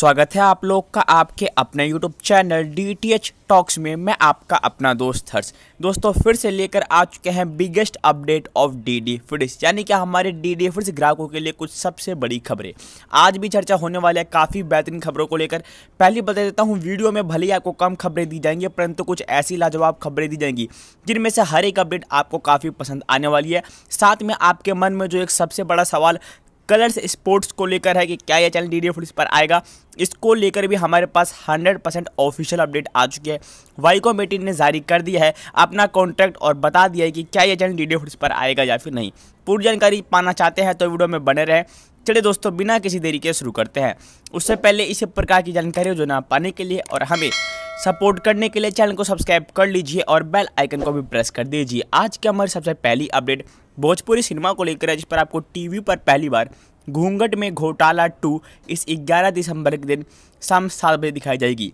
स्वागत है आप लोग का आपके अपने YouTube channel D T H talks में मैं आपका अपना दोस्त हर्ष दोस्तों फिर से लेकर आ चुके हैं biggest update of D D फिड्स यानी कि हमारे डी डी फिड्स ग्राहकों के लिए कुछ सबसे बड़ी खबरें आज भी चर्चा होने वाली है काफ़ी बेहतरीन खबरों को लेकर पहले बता देता हूँ वीडियो में भले ही आपको कम खबरें दी जाएंगी परंतु कुछ ऐसी लाजवाब खबरें दी जाएंगी जिनमें से हर एक अपडेट आपको काफ़ी पसंद आने वाली है साथ में आपके मन में जो एक सबसे बड़ा सवाल कलर्स स्पोर्ट्स को लेकर है कि क्या यह चैनल डी डी पर आएगा इसको लेकर भी हमारे पास 100 परसेंट ऑफिशियल अपडेट आ चुकी है वाइको मेटिन ने जारी कर दिया है अपना कॉन्ट्रैक्ट और बता दिया है कि क्या यह चैनल डी डी पर आएगा या फिर नहीं पूरी जानकारी पाना चाहते हैं तो वीडियो में बने रहें चलिए दोस्तों बिना किसी देरी के शुरू करते हैं उससे पहले इस प्रकार की जानकारी जो ना पाने के लिए और हमें सपोर्ट करने के लिए चैनल को सब्सक्राइब कर लीजिए और बेल आइकन को भी प्रेस कर दीजिए आज की हमारी सबसे पहली अपडेट भोजपुरी सिनेमा को लेकर है जिस पर आपको टीवी पर पहली बार घूंघट में घोटाला टू इस 11 दिसंबर के दिन शाम सात बजे दिखाई जाएगी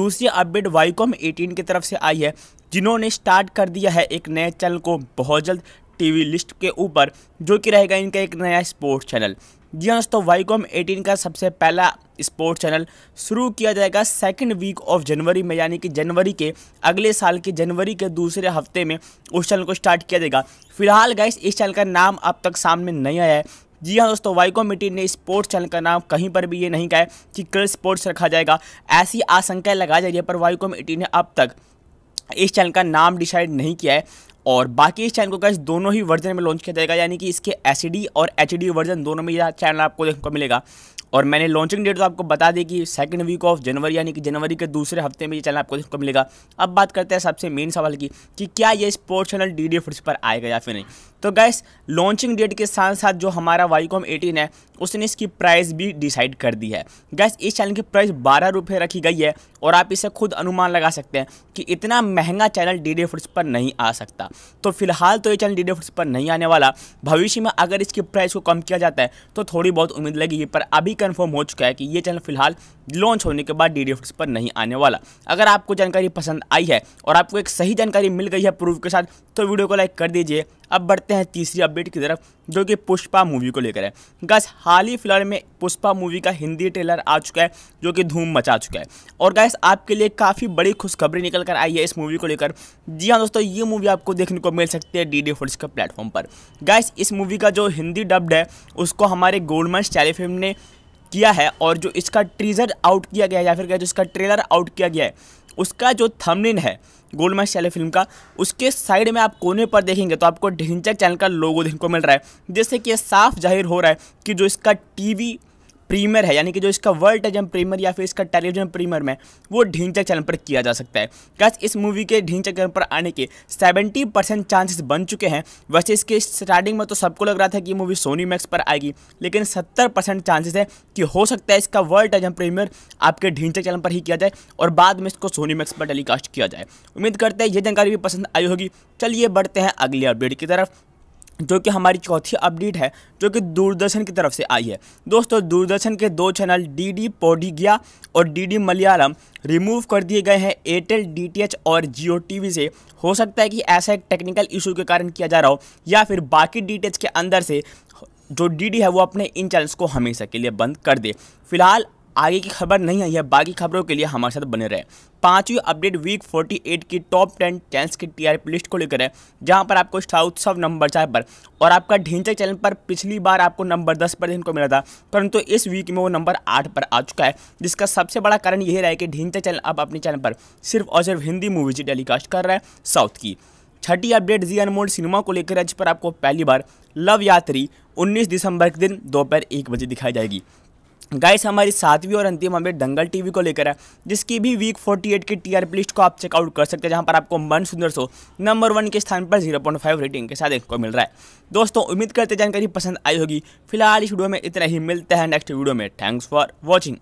दूसरी अपडेट वाईकॉम 18 की तरफ से आई है जिन्होंने स्टार्ट कर दिया है एक नए चैनल को बहुत जल्द टीवी लिस्ट के ऊपर जो कि रहेगा इनका एक नया स्पोर्ट्स चैनल जी हाँ दोस्तों वाई कॉम एटीन का सबसे पहला स्पोर्ट्स चैनल शुरू किया जाएगा सेकंड वीक ऑफ जनवरी में यानी कि जनवरी के अगले साल के जनवरी के दूसरे हफ्ते में उस चैनल को स्टार्ट किया जाएगा फिलहाल गैस इस चैनल का नाम अब तक सामने नहीं आया है जी हाँ दोस्तों वाईकॉम एटीन ने स्पोर्ट्स चैनल का नाम कहीं पर भी ये नहीं कहा है कि कल स्पोर्ट्स रखा जाएगा ऐसी आशंकाएं लगाई जा रही है पर वाइको मिट्टी ने अब तक इस चैनल का नाम डिसाइड नहीं किया है और बाकी इस चैनल को गाइस दोनों ही वर्जन में लॉन्च किया जाएगा यानी कि इसके एस e और एच वर्जन e दोनों में यह चैनल आपको देखने को मिलेगा और मैंने लॉन्चिंग डेट तो आपको बता दी कि सेकंड वीक ऑफ जनवरी यानी कि जनवरी के दूसरे हफ्ते में ये चैनल आपको देखने को मिलेगा अब बात करते हैं सबसे मेन सवाल की कि क्या ये स्पोर्ट्स चैनल डी डी पर आएगा या फिर नहीं तो गैस लॉन्चिंग डेट के साथ साथ जो हमारा वाईकॉम एटीन है उसने इसकी प्राइस भी डिसाइड कर दी है गैस इस चैनल की प्राइस बारह रुपये रखी गई है और आप इसे खुद अनुमान लगा सकते हैं कि इतना महंगा चैनल डी डी पर नहीं आ सकता तो फिलहाल तो ये चैनल डी डी पर नहीं आने वाला भविष्य में अगर इसकी प्राइस को कम किया जाता है तो थोड़ी बहुत उम्मीद लगेगी पर अभी कन्फर्म हो चुका है कि ये चैनल फिलहाल लॉन्च होने के बाद डी पर नहीं आने वाला अगर आपको जानकारी पसंद आई है और आपको एक सही जानकारी मिल गई है प्रूफ के साथ तो वीडियो को लाइक कर दीजिए अब बढ़ते हैं तीसरी अपडेट की तरफ जो कि पुष्पा मूवी को लेकर है गैस हाल ही फिलहाल में पुष्पा मूवी का हिंदी ट्रेलर आ चुका है जो कि धूम मचा चुका है और गैस आपके लिए काफ़ी बड़ी खुशखबरी निकल कर आई है इस मूवी को लेकर जी हाँ दोस्तों ये मूवी आपको देखने को मिल सकती है डी डी फोर्स के प्लेटफॉर्म पर गैस इस मूवी का जो हिंदी डब्ड है उसको हमारे गोल्डमन टेलीफिल्म ने किया है और जो इसका ट्रीजर आउट किया गया है या फिर जो इसका ट्रेलर आउट किया गया है उसका जो थमलिन है गोल्ड मैच शैले फिल्म का उसके साइड में आप कोने पर देखेंगे तो आपको ढिंचक चैनल का लोगो देखने को मिल रहा है जैसे कि ये साफ जाहिर हो रहा है कि जो इसका टीवी प्रीमियर है यानी कि जो इसका वर्ल्ड एजम प्रीमियर या फिर इसका टेलीविजन प्रीमियर में वो ढींचक चैनल पर किया जा सकता है क्या इस मूवी के ढींचक चैनल पर आने के 70 परसेंट चांसेस बन चुके हैं वैसे इसके स्टार्टिंग में तो सबको लग रहा था कि ये मूवी सोनी मैक्स पर आएगी लेकिन सत्तर परसेंट चांसेस है कि हो सकता है इसका वर्ल्ड एजम प्रीमियर आपके ढींचक चैनल पर ही किया जाए और बाद में इसको सोनी मैक्स पर टेलीकास्ट किया जाए उम्मीद करते हैं ये जानकारी भी पसंद आई होगी चलिए बढ़ते हैं अगली अपडेट की तरफ जो कि हमारी चौथी अपडेट है जो कि दूरदर्शन की तरफ से आई है दोस्तों दूरदर्शन के दो चैनल डी डी पोडिगिया और डी डी मलयालम रिमूव कर दिए गए हैं एयरटेल डीटीएच और जियो टीवी से हो सकता है कि ऐसा एक टेक्निकल इशू के कारण किया जा रहा हो या फिर बाकी डीटीएच के अंदर से जो डीडी है वो अपने इन चैनल्स को हमेशा के लिए बंद कर दे फिलहाल आगे की खबर नहीं आई है बाकी खबरों के लिए हमारे साथ बने रहे पांचवी अपडेट वीक 48 की टॉप टेन चैनल्स की टीआरपी लिस्ट को लेकर है जहां पर आपको साउथ सब नंबर चार पर और आपका ढींचा चैनल पर पिछली बार आपको नंबर दस पर इनको मिला था परंतु तो इस वीक में वो नंबर आठ पर आ चुका है जिसका सबसे बड़ा कारण यही रहा है कि ढींचा चैनल अब अपने चैनल पर सिर्फ और सिर्फ हिंदी मूवीज टेलीकास्ट कर रहा है साउथ की छठी अपडेट जी अनमोल सिनेमा को लेकर आज पर आपको पहली बार लव यात्री 19 दिसंबर के दिन दोपहर एक बजे दिखाई जाएगी गाइस हमारी सातवीं और अंतिम हमें दंगल टीवी को लेकर है जिसकी भी वीक 48 की टीआरपी लिस्ट को आप चेकआउट कर सकते हैं जहां पर आपको मन सुंदर सो नंबर वन के स्थान पर 0.5 रेटिंग के साथ एक को मिल रहा है दोस्तों उम्मीद करते जानकारी पसंद आई होगी फिलहाल इस वीडियो में इतना ही मिलता है नेक्स्ट वीडियो में थैंक्स फॉर वॉचिंग